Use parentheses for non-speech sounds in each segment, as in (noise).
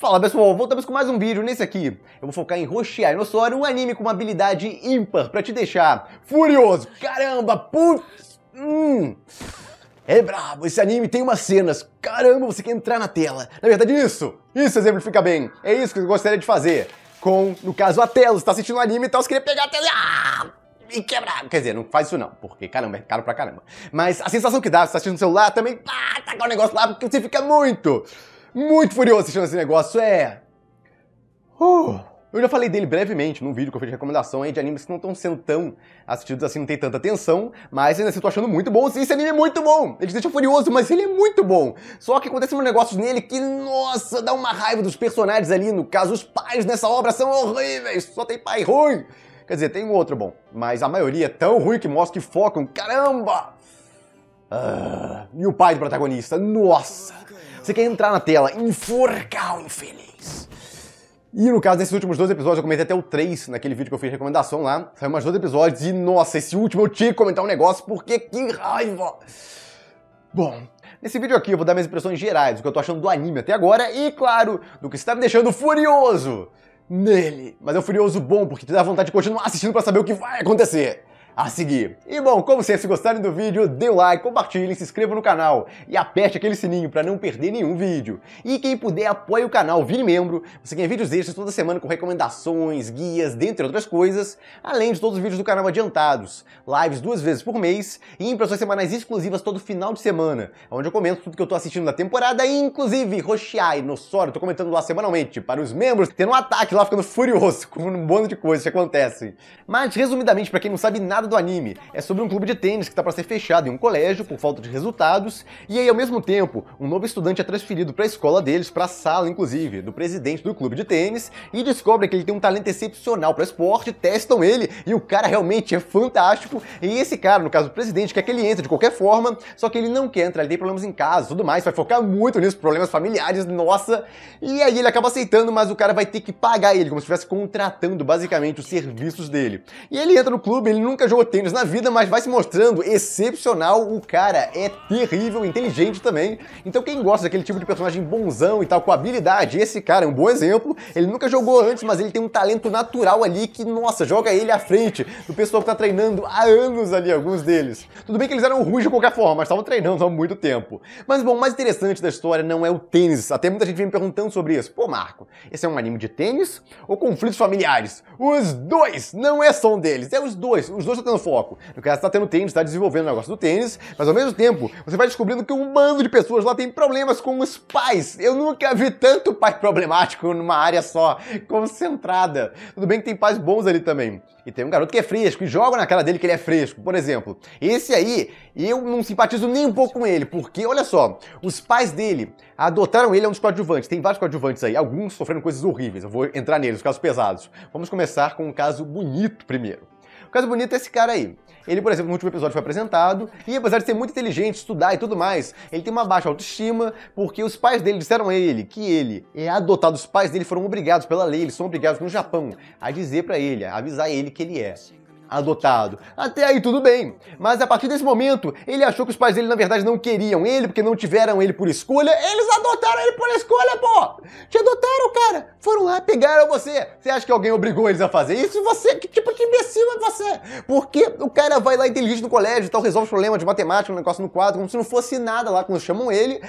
Fala pessoal, voltamos com mais um vídeo. Nesse aqui, eu vou focar em Roshi Ainosora, um anime com uma habilidade ímpar pra te deixar furioso. Caramba, putz... Hum. É brabo, esse anime tem umas cenas. Caramba, você quer entrar na tela. Na verdade, isso, isso exemplifica bem. É isso que eu gostaria de fazer. Com, no caso, a tela. Você tá assistindo um anime e tal, você queria pegar a tela e... Ah! e quebrar. Quer dizer, não faz isso não, porque caramba, é caro pra caramba. Mas a sensação que dá, você tá assistindo no celular, também ah, tá tacar o negócio lá, porque você fica muito muito furioso assistindo esse negócio é. Uh, eu já falei dele brevemente num vídeo que eu fiz de recomendação aí de animes que não estão sendo tão assistidos assim, não tem tanta atenção, mas ainda assim tô achando muito bom. Esse anime é muito bom! Ele te deixa furioso, mas ele é muito bom! Só que acontece um negócio nele que, nossa, dá uma raiva dos personagens ali. No caso, os pais nessa obra são horríveis, só tem pai ruim! Quer dizer, tem um outro bom, mas a maioria é tão ruim que mostra que focam, caramba! Ah, e o pai do protagonista, nossa! Você quer entrar na tela, enforcar o infeliz. E no caso, desses últimos dois episódios, eu comentei até o 3 naquele vídeo que eu fiz recomendação lá. Saiu mais dois episódios e, nossa, esse último eu tinha que comentar um negócio porque que raiva! Bom, nesse vídeo aqui eu vou dar minhas impressões gerais do que eu tô achando do anime até agora e, claro, do que está me deixando furioso nele. Mas é um furioso bom porque te dá vontade de continuar assistindo para saber o que vai acontecer a seguir. E bom, como sempre, se gostarem do vídeo, dê um like, compartilhem, se inscrevam no canal e aperte aquele sininho para não perder nenhum vídeo. E quem puder, apoie o canal, vire membro. Você ganha vídeos extras toda semana com recomendações, guias, dentre outras coisas, além de todos os vídeos do canal adiantados, lives duas vezes por mês e impressões semanais exclusivas todo final de semana, onde eu comento tudo que eu tô assistindo da temporada, inclusive no Nossoro, tô comentando lá semanalmente para os membros, tendo um ataque lá ficando furioso (laughs) com um monte de coisas que acontecem. Mas resumidamente, para quem não sabe nada do anime é sobre um clube de tênis que está para ser fechado em um colégio por falta de resultados, e aí ao mesmo tempo, um novo estudante é transferido para a escola deles, para a sala inclusive, do presidente do clube de tênis, e descobrem que ele tem um talento excepcional para esporte, testam ele e o cara realmente é fantástico, e esse cara, no caso o presidente, quer que ele entre de qualquer forma, só que ele não quer entrar, ele tem problemas em casa, tudo mais, vai focar muito nisso, problemas familiares, nossa, e aí ele acaba aceitando, mas o cara vai ter que pagar ele como se estivesse contratando basicamente os serviços dele. E ele entra no clube, ele nunca jogou tênis na vida, mas vai se mostrando excepcional. O cara é terrível, inteligente também. Então quem gosta daquele tipo de personagem bonzão e tal, com habilidade, esse cara é um bom exemplo. Ele nunca jogou antes, mas ele tem um talento natural ali que, nossa, joga ele à frente do pessoal que tá treinando há anos ali, alguns deles. Tudo bem que eles eram ruins de qualquer forma, mas estavam treinando há muito tempo. Mas bom, o mais interessante da história não é o tênis. Até muita gente vem me perguntando sobre isso. Pô, Marco, esse é um anime de tênis ou conflitos familiares? Os dois! Não é só um deles, é os dois. Os dois você está foco. No caso, você está tendo tênis, está desenvolvendo o negócio do tênis, mas ao mesmo tempo, você vai descobrindo que um bando de pessoas lá tem problemas com os pais. Eu nunca vi tanto pai problemático numa área só, concentrada. Tudo bem que tem pais bons ali também. E tem um garoto que é fresco e joga na cara dele que ele é fresco, por exemplo. Esse aí, eu não simpatizo nem um pouco com ele, porque, olha só, os pais dele adotaram ele, é um dos coadjuvantes. Tem vários coadjuvantes aí, alguns sofrendo coisas horríveis. Eu vou entrar neles, casos pesados. Vamos começar com um caso bonito primeiro. O caso bonito é esse cara aí. Ele, por exemplo, no último episódio foi apresentado, e apesar de ser muito inteligente, estudar e tudo mais, ele tem uma baixa autoestima, porque os pais dele disseram a ele que ele é adotado, os pais dele foram obrigados pela lei, eles são obrigados no Japão a dizer para ele, a avisar ele que ele é adotado. Até aí tudo bem, mas a partir desse momento ele achou que os pais dele na verdade não queriam ele porque não tiveram ele por escolha, eles adotaram ele por escolha, pô! Te adotaram, cara! Foram lá, pegaram você! Você acha que alguém obrigou eles a fazer isso? Você, que tipo de imbecil é você? Porque o cara vai lá inteligente no colégio e tal, resolve os problemas de matemática, um negócio no quadro, como se não fosse nada lá quando chamam ele.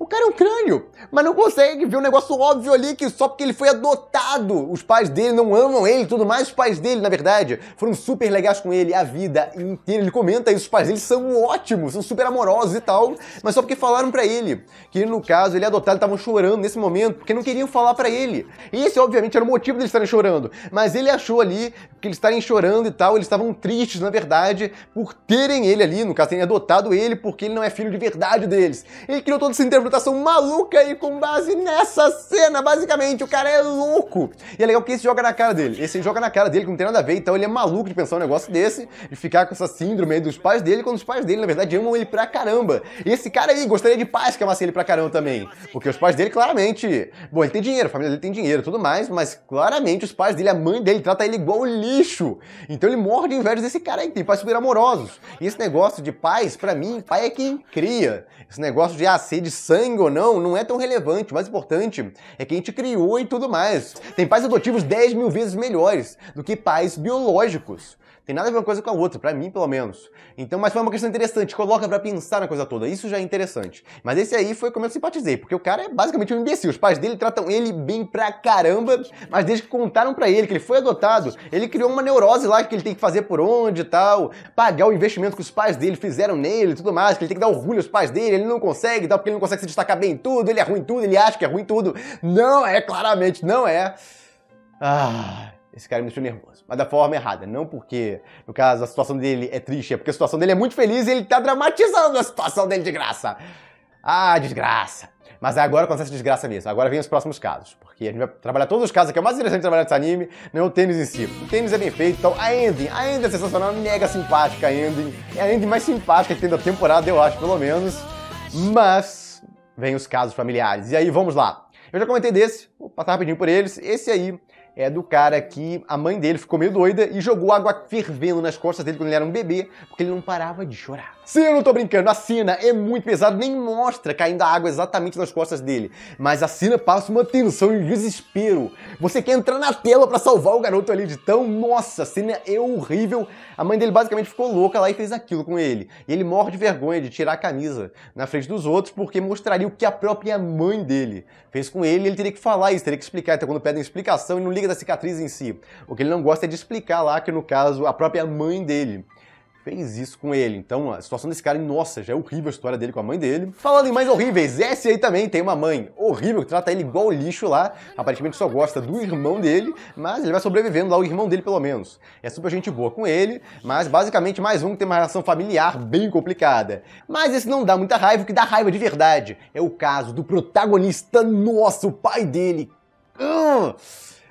O cara é um crânio, mas não consegue ver um negócio óbvio ali que só porque ele foi adotado, os pais dele não amam ele e tudo mais. Os pais dele, na verdade, foram super legais com ele a vida inteira. Ele comenta isso, os pais dele são ótimos, são super amorosos e tal, mas só porque falaram para ele que no caso ele é adotado, estavam chorando nesse momento porque não queriam falar para ele. E esse obviamente era o motivo deles estarem chorando, mas ele achou ali que eles estarem chorando e tal, eles estavam tristes na verdade por terem ele ali, no caso terem adotado ele porque ele não é filho de verdade deles. Ele criou todo esse intervalo interpretação maluca aí com base nessa cena. Basicamente, o cara é louco. E é legal que esse joga na cara dele. Esse joga na cara dele, que não tem nada a ver. Então ele é maluco de pensar um negócio desse, de ficar com essa síndrome aí dos pais dele, quando os pais dele, na verdade, amam ele pra caramba. E esse cara aí gostaria de paz que amasse ele pra caramba também. Porque os pais dele, claramente. Bom, ele tem dinheiro, a família dele tem dinheiro tudo mais, mas claramente os pais dele, a mãe dele, trata ele igual lixo. Então ele morre de inveja desse cara aí, tem pais super amorosos. E esse negócio de pais, pra mim, pai é quem cria. Esse negócio de ah, ser de sangue sangue ou não não é tão relevante. O mais importante é que a gente criou e tudo mais. Tem pais adotivos 10 mil vezes melhores do que pais biológicos. Tem nada a ver uma coisa com a outra, para mim pelo menos. Então, mas foi uma questão interessante, coloca para pensar na coisa toda. Isso já é interessante. Mas esse aí foi como eu simpatizei, porque o cara é basicamente um imbecil. Os pais dele tratam ele bem pra caramba, mas desde que contaram para ele que ele foi adotado, ele criou uma neurose lá que ele tem que fazer por onde e tal, pagar o investimento que os pais dele fizeram nele e tudo mais, que ele tem que dar orgulho aos pais dele, ele não consegue, tal, porque ele não consegue se destacar bem em tudo, ele é ruim em tudo, ele acha que é ruim em tudo. Não é, claramente não é. Ah, esse cara me deixou nervoso. Mas da forma errada. Não porque, no caso, a situação dele é triste, é porque a situação dele é muito feliz e ele tá dramatizando a situação dele de graça. Ah, desgraça. Mas agora acontece desgraça mesmo. Agora vem os próximos casos. Porque a gente vai trabalhar todos os casos que é o mais interessante de trabalhar desse anime, não é o tênis em si. O tênis é bem feito, então a ending, a ending é sensacional, mega simpática a ending. É a ending mais simpática que tem da temporada, eu acho, pelo menos. Mas vem os casos familiares. E aí, vamos lá. Eu já comentei desse, vou passar rapidinho por eles. Esse aí é do cara que a mãe dele ficou meio doida e jogou água fervendo nas costas dele quando ele era um bebê, porque ele não parava de chorar. Sim, eu não tô brincando, a cena é muito pesada, nem mostra caindo a água exatamente nas costas dele, mas a cena passa uma tensão e um desespero. Você quer entrar na tela para salvar o garoto ali de tão, nossa, a cena é horrível. A mãe dele basicamente ficou louca lá e fez aquilo com ele. E ele morre de vergonha de tirar a camisa na frente dos outros porque mostraria o que a própria mãe dele fez com ele, ele teria que falar isso, teria que explicar, então quando pedem explicação e não liga da cicatriz em si. O que ele não gosta é de explicar lá que, no caso, a própria mãe dele fez isso com ele. Então, a situação desse cara, nossa, já é horrível a história dele com a mãe dele. Falando em mais horríveis, esse aí também tem uma mãe horrível que trata ele igual lixo lá. Aparentemente só gosta do irmão dele, mas ele vai sobrevivendo lá, o irmão dele pelo menos. É super gente boa com ele, mas basicamente mais um que tem uma relação familiar bem complicada. Mas esse não dá muita raiva, o que dá raiva de verdade é o caso do protagonista, nosso pai dele. Uh!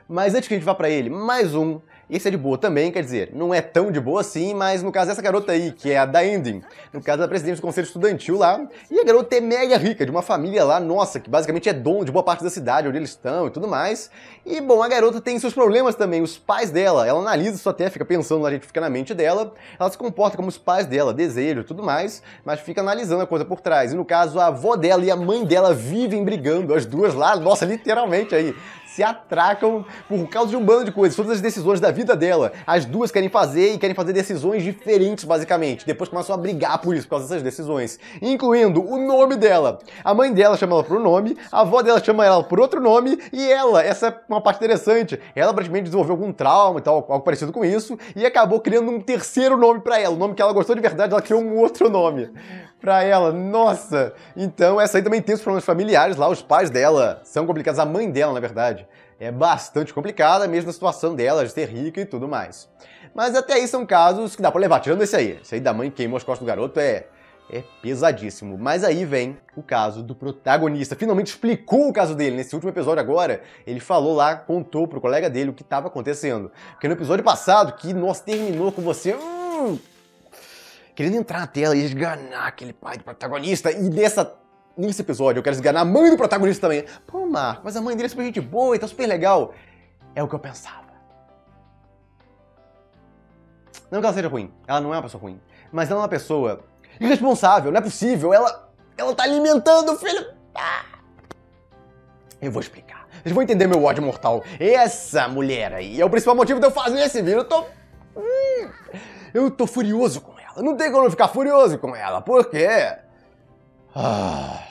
Mas antes que a gente vá para ele, mais um. Esse é de boa também, quer dizer, não é tão de boa assim, mas no caso dessa garota aí, que é a da Ending, no caso é presidente do conselho estudantil lá, e a garota é mega rica, de uma família lá, nossa, que basicamente é dono de boa parte da cidade onde eles estão e tudo mais. E bom, a garota tem seus problemas também, os pais dela, ela analisa isso até, fica pensando na gente fica na mente dela, ela se comporta como os pais dela, desejo e tudo mais, mas fica analisando a coisa por trás. E no caso, a avó dela e a mãe dela vivem brigando, as duas lá, nossa, literalmente aí, se atracam por causa de um bando de coisas, todas as decisões da vida dela. As duas querem fazer e querem fazer decisões diferentes, basicamente. Depois começam a brigar por isso, por causa dessas decisões. Incluindo o nome dela. A mãe dela chama ela por um nome, a avó dela chama ela por outro nome, e ela, essa é uma parte interessante, ela praticamente desenvolveu algum trauma e tal, algo parecido com isso, e acabou criando um terceiro nome para ela. O nome que ela gostou de verdade, ela criou um outro nome pra ela. Nossa! Então, essa aí também tem os problemas familiares lá, os pais dela são complicados, a mãe dela, na verdade é bastante complicada, mesmo a situação dela de ser rica e tudo mais. Mas até aí são casos que dá pra levar, tirando esse aí. Esse aí da mãe queimou as costas do garoto é, é pesadíssimo. Mas aí vem o caso do protagonista. Finalmente explicou o caso dele. Nesse último episódio agora, ele falou lá, contou pro colega dele o que estava acontecendo. Porque no episódio passado, que nós terminou com você. Hum, querendo entrar na tela e esganar aquele pai do protagonista. E dessa nesse episódio eu quero esganar a mãe do protagonista também. Pô, Marco, mas a mãe dele é super gente boa e então tá super legal. É o que eu pensava. Não que ela seja ruim, ela não é uma pessoa ruim, mas ela é uma pessoa irresponsável, não é possível, ela, ela tá alimentando o filho. Ah! Eu vou explicar. Vocês vão entender meu ódio mortal. Essa mulher aí é o principal motivo de eu fazer esse vídeo. Eu tô. Hum, eu tô furioso com ela. Não tem como eu ficar furioso com ela, porque. Ah.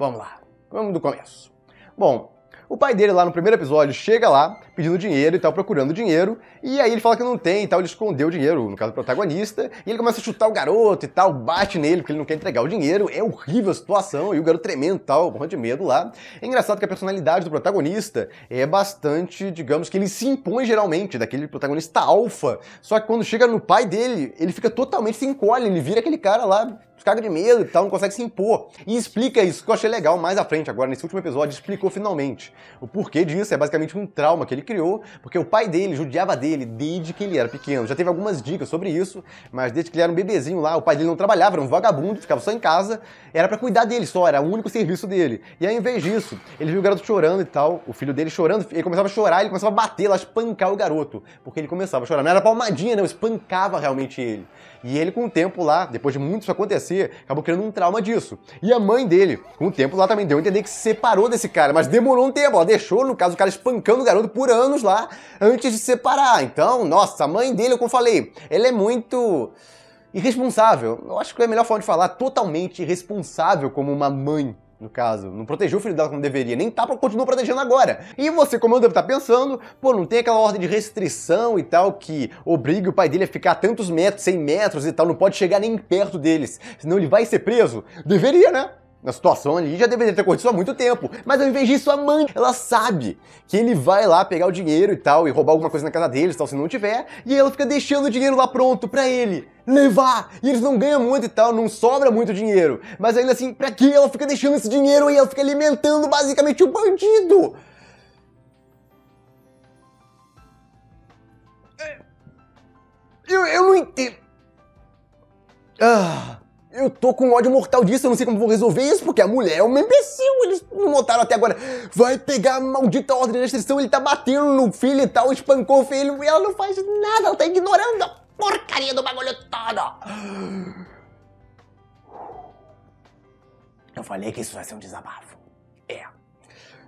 Vamos lá, vamos do começo. Bom, o pai dele lá no primeiro episódio chega lá pedindo dinheiro e tal, procurando dinheiro. E aí ele fala que não tem e tal, ele escondeu o dinheiro, no caso do protagonista. E ele começa a chutar o garoto e tal, bate nele porque ele não quer entregar o dinheiro. É horrível a situação e o garoto tremendo e tal, morrendo de medo lá. É engraçado que a personalidade do protagonista é bastante, digamos que ele se impõe geralmente, daquele protagonista alfa. Só que quando chega no pai dele, ele fica totalmente se encolhe, ele vira aquele cara lá caga de medo e tal, não consegue se impor. E explica isso, que eu achei legal mais à frente, agora nesse último episódio, explicou finalmente. O porquê disso é basicamente um trauma que ele criou, porque o pai dele judiava dele desde que ele era pequeno. Já teve algumas dicas sobre isso, mas desde que ele era um bebezinho lá, o pai dele não trabalhava, era um vagabundo, ficava só em casa, era para cuidar dele só, era o único serviço dele. E aí, em vez disso, ele viu o garoto chorando e tal, o filho dele chorando, ele começava a chorar, ele começava a bater lá, espancar o garoto, porque ele começava a chorar. Não era palmadinha, não, espancava realmente ele. E ele, com o tempo lá, depois de muito isso acontecer, acabou criando um trauma disso. E a mãe dele, com o tempo lá também deu a entender que se separou desse cara, mas demorou um tempo, ela deixou, no caso, o cara espancando o garoto por anos anos lá antes de separar. Então, nossa, a mãe dele, como falei, ela é muito irresponsável. Eu acho que é a melhor forma de falar, totalmente irresponsável como uma mãe no caso, não protegeu o filho dela como deveria, nem tá, continua protegendo agora. E você, como eu devo estar tá pensando, pô, não tem aquela ordem de restrição e tal que obriga o pai dele a ficar a tantos metros, 100 metros e tal, não pode chegar nem perto deles, senão ele vai ser preso? Deveria, né? na situação ali já deveria ter acontecido há muito tempo. Mas ao invés disso, a mãe, ela sabe que ele vai lá pegar o dinheiro e tal, e roubar alguma coisa na casa deles, tal, se não tiver, e ela fica deixando o dinheiro lá pronto pra ele levar. E eles não ganham muito e tal, não sobra muito dinheiro. Mas ainda assim, pra que ela fica deixando esse dinheiro e ela fica alimentando basicamente o um bandido? Eu, eu não entendo. Ah. Eu tô com ódio mortal disso, eu não sei como vou resolver isso, porque a mulher é uma imbecil, eles não notaram até agora. Vai pegar a maldita ordem de restrição, ele tá batendo no filho e tal, espancou o filho, e ela não faz nada, ela tá ignorando a porcaria do bagulho todo. Eu falei que isso vai ser um desabafo. É.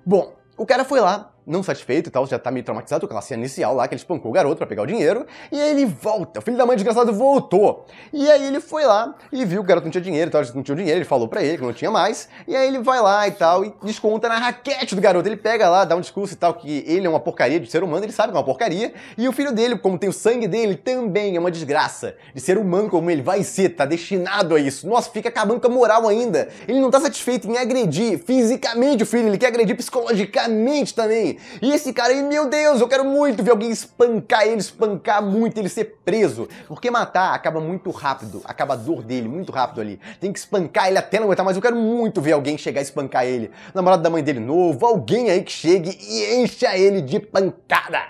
Bom, o cara foi lá, não satisfeito e tal, já tá meio traumatizado com aquela cena inicial lá que ele espancou o garoto pra pegar o dinheiro, e aí ele volta, o filho da mãe desgraçado voltou. E aí ele foi lá e viu que o garoto não tinha dinheiro e tal, não tinha dinheiro, ele falou pra ele que não tinha mais, e aí ele vai lá e tal, e desconta na raquete do garoto. Ele pega lá, dá um discurso e tal, que ele é uma porcaria de ser humano, ele sabe que é uma porcaria, e o filho dele, como tem o sangue dele, também é uma desgraça. De ser humano como ele vai ser, tá destinado a isso. Nossa, fica acabando com a moral ainda. Ele não tá satisfeito em agredir fisicamente o filho, ele quer agredir psicologicamente também. E esse cara aí, meu Deus, eu quero muito ver alguém espancar ele, espancar muito, ele ser preso. Porque matar acaba muito rápido, acaba a dor dele muito rápido ali. Tem que espancar ele até não aguentar mais. Eu quero muito ver alguém chegar e espancar ele. Namorado da mãe dele novo, alguém aí que chegue e encha ele de pancada.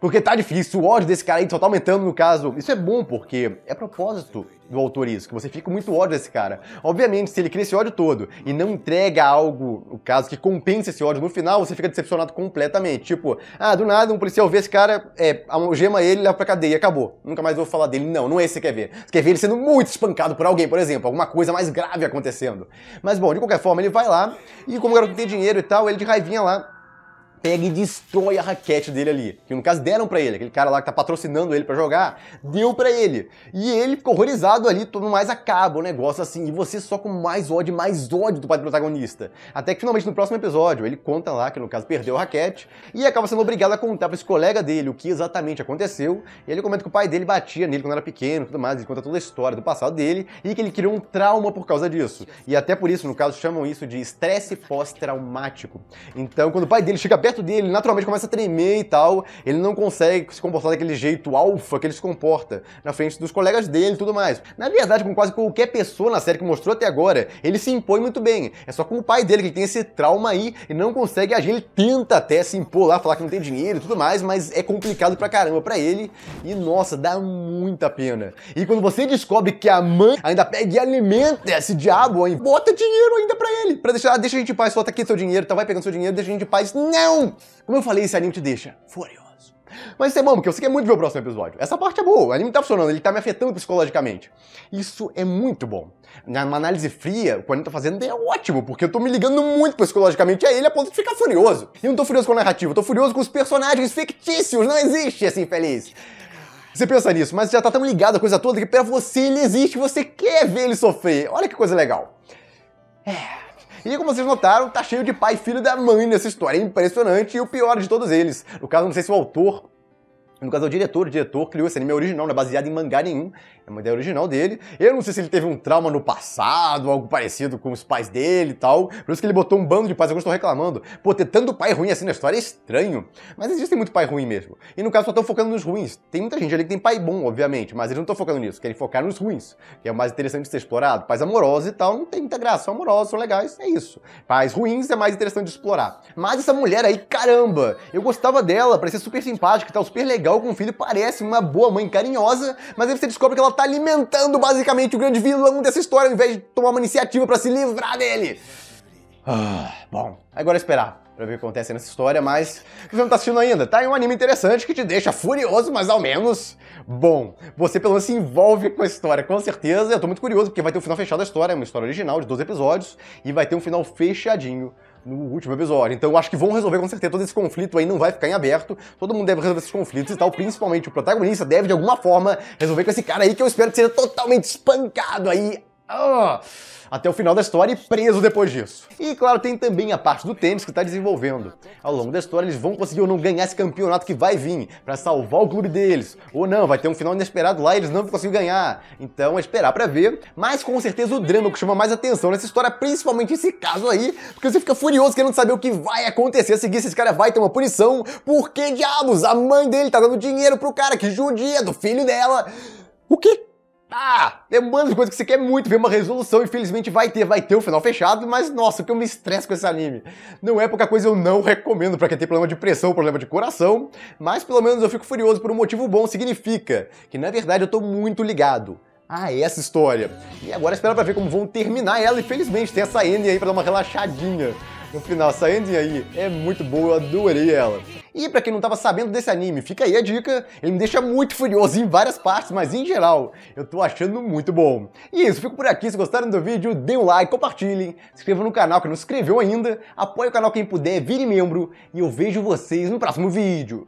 Porque tá difícil, o ódio desse cara aí só tá aumentando no caso. Isso é bom porque é propósito do autor isso, que você fica muito ódio desse cara. Obviamente, se ele cria esse ódio todo e não entrega algo, o caso, que compensa esse ódio no final, você fica decepcionado completamente. Tipo, ah, do nada um policial vê esse cara, é, algema ele, leva pra cadeia, acabou. Nunca mais vou falar dele. Não, não é esse que você quer ver. Você quer ver ele sendo muito espancado por alguém, por exemplo, alguma coisa mais grave acontecendo. Mas bom, de qualquer forma, ele vai lá e como o garoto tem dinheiro e tal, ele de raivinha lá, pega e destrói a raquete dele ali. Que no caso deram para ele, aquele cara lá que tá patrocinando ele para jogar, deu para ele. E ele ficou horrorizado ali, tudo mais acaba o negócio assim, e você só com mais ódio, mais ódio do pai do protagonista. Até que finalmente no próximo episódio, ele conta lá que no caso perdeu a raquete e acaba sendo obrigado a contar para esse colega dele o que exatamente aconteceu. E ele comenta que o pai dele batia nele quando era pequeno, tudo mais, ele conta toda a história do passado dele e que ele criou um trauma por causa disso. E até por isso, no caso, chamam isso de estresse pós-traumático. Então, quando o pai dele chega perto perto dele, naturalmente começa a tremer e tal. Ele não consegue se comportar daquele jeito alfa que ele se comporta na frente dos colegas dele e tudo mais. Na verdade, com quase qualquer pessoa na série que mostrou até agora, ele se impõe muito bem. É só com o pai dele que ele tem esse trauma aí e não consegue agir. Ele tenta até se impor lá, falar que não tem dinheiro e tudo mais, mas é complicado pra caramba pra ele. E nossa, dá muita pena. E quando você descobre que a mãe ainda pega e alimenta esse diabo, hein? bota dinheiro ainda pra ele, pra deixar, ah, deixa a gente em paz, solta aqui seu dinheiro, tá? vai pegando seu dinheiro, deixa a gente em paz. Não! Então, como eu falei, esse anime te deixa furioso. Mas isso é bom, porque você quer muito ver o próximo episódio. Essa parte é boa, o anime tá funcionando, ele tá me afetando psicologicamente. Isso é muito bom. Na análise fria, o que o anime tá fazendo é ótimo, porque eu tô me ligando muito psicologicamente a ele a ponto de ficar furioso. E eu não tô furioso com a narrativa, eu tô furioso com os personagens fictícios, não existe assim feliz. Você pensa nisso, mas já tá tão ligado a coisa toda que pra você ele existe, você quer ver ele sofrer. Olha que coisa legal. É. E como vocês notaram, tá cheio de pai e filho da mãe nessa história. É impressionante e o pior de todos eles. No caso, não sei se o autor no caso, é o diretor, o diretor criou esse anime original, não é baseado em mangá nenhum, é uma ideia original dele. Eu não sei se ele teve um trauma no passado, algo parecido com os pais dele e tal, por isso que ele botou um bando de pais, alguns estou reclamando. Pô, ter tanto pai ruim assim na história é estranho, mas existem muito pai ruim mesmo. E no caso, só estão focando nos ruins. Tem muita gente ali que tem pai bom, obviamente, mas eles não estão focando nisso, querem focar nos ruins, que é o mais interessante de ser explorado. Pais amorosos e tal, não tem muita graça, são amorosos, são legais, é isso. Pais ruins é mais interessante de explorar. Mas essa mulher aí, caramba, eu gostava dela, parecia super simpática e tal, super legal legal com o filho, parece uma boa mãe carinhosa, mas aí você descobre que ela tá alimentando basicamente o grande vilão dessa história ao invés de tomar uma iniciativa para se livrar dele. Ah, bom, agora é esperar pra ver o que acontece nessa história, mas você não tá assistindo ainda, tá? É um anime interessante que te deixa furioso, mas ao menos bom. Você pelo menos se envolve com a história, com certeza. Eu tô muito curioso, porque vai ter um final fechado da história, é uma história original de 12 episódios, e vai ter um final fechadinho no último episódio. Então eu acho que vão resolver com certeza todo esse conflito aí, não vai ficar em aberto. Todo mundo deve resolver esses conflitos e tal, principalmente o protagonista deve de alguma forma resolver com esse cara aí que eu espero que seja totalmente espancado aí Oh! até o final da história e preso depois disso. E claro, tem também a parte do tênis que está desenvolvendo. Ao longo da história, eles vão conseguir ou não ganhar esse campeonato que vai vir para salvar o clube deles, ou não, vai ter um final inesperado lá e eles não vão conseguir ganhar. Então é esperar para ver, mas com certeza o drama que chama mais atenção nessa história, principalmente esse caso aí, porque você fica furioso querendo saber o que vai acontecer a seguir se esse cara vai ter uma punição, porque diabos a mãe dele tá dando dinheiro pro cara que judia do filho dela. O que ah, é um monte de coisa que você quer muito ver uma resolução, infelizmente vai ter, vai ter o um final fechado, mas nossa, que eu me estresso com esse anime. Não é pouca coisa, eu não recomendo para quem tem problema de pressão, problema de coração, mas pelo menos eu fico furioso por um motivo bom, significa que na verdade eu tô muito ligado a essa história. E agora espera para ver como vão terminar ela e felizmente tem essa N aí para dar uma relaxadinha no final, saindo aí, é muito boa, eu adorei ela. E para quem não tava sabendo desse anime, fica aí a dica, ele me deixa muito furioso em várias partes, mas em geral, eu tô achando muito bom. E é isso, fico por aqui, se gostaram do vídeo, dê um like, compartilhem, se inscrevam no canal que não se inscreveu ainda, apoie o canal quem puder, vire membro, e eu vejo vocês no próximo vídeo.